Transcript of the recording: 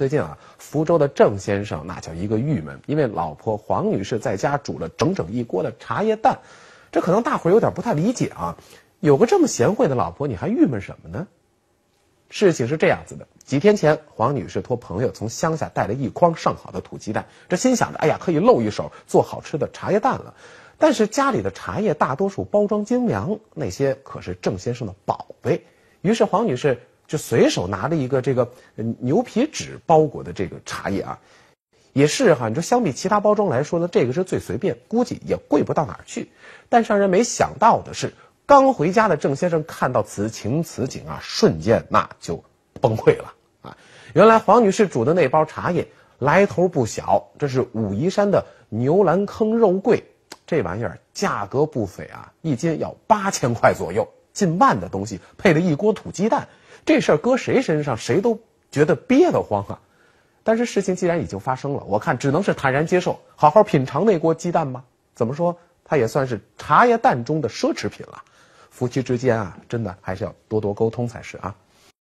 最近啊，福州的郑先生那叫一个郁闷，因为老婆黄女士在家煮了整整一锅的茶叶蛋。这可能大伙儿有点不太理解啊，有个这么贤惠的老婆，你还郁闷什么呢？事情是这样子的：几天前，黄女士托朋友从乡下带了一筐上好的土鸡蛋，这心想着，哎呀，可以露一手做好吃的茶叶蛋了。但是家里的茶叶大多数包装精良，那些可是郑先生的宝贝。于是黄女士。就随手拿了一个这个牛皮纸包裹的这个茶叶啊，也是哈，你说相比其他包装来说呢，这个是最随便，估计也贵不到哪儿去。但让人没想到的是，刚回家的郑先生看到此情此景啊，瞬间那就崩溃了啊！原来黄女士煮的那包茶叶来头不小，这是武夷山的牛栏坑肉桂，这玩意儿价格不菲啊，一斤要八千块左右，近万的东西配了一锅土鸡蛋。这事儿搁谁身上，谁都觉得憋得慌啊！但是事情既然已经发生了，我看只能是坦然接受，好好品尝那锅鸡蛋吧。怎么说，它也算是茶叶蛋中的奢侈品了。夫妻之间啊，真的还是要多多沟通才是啊。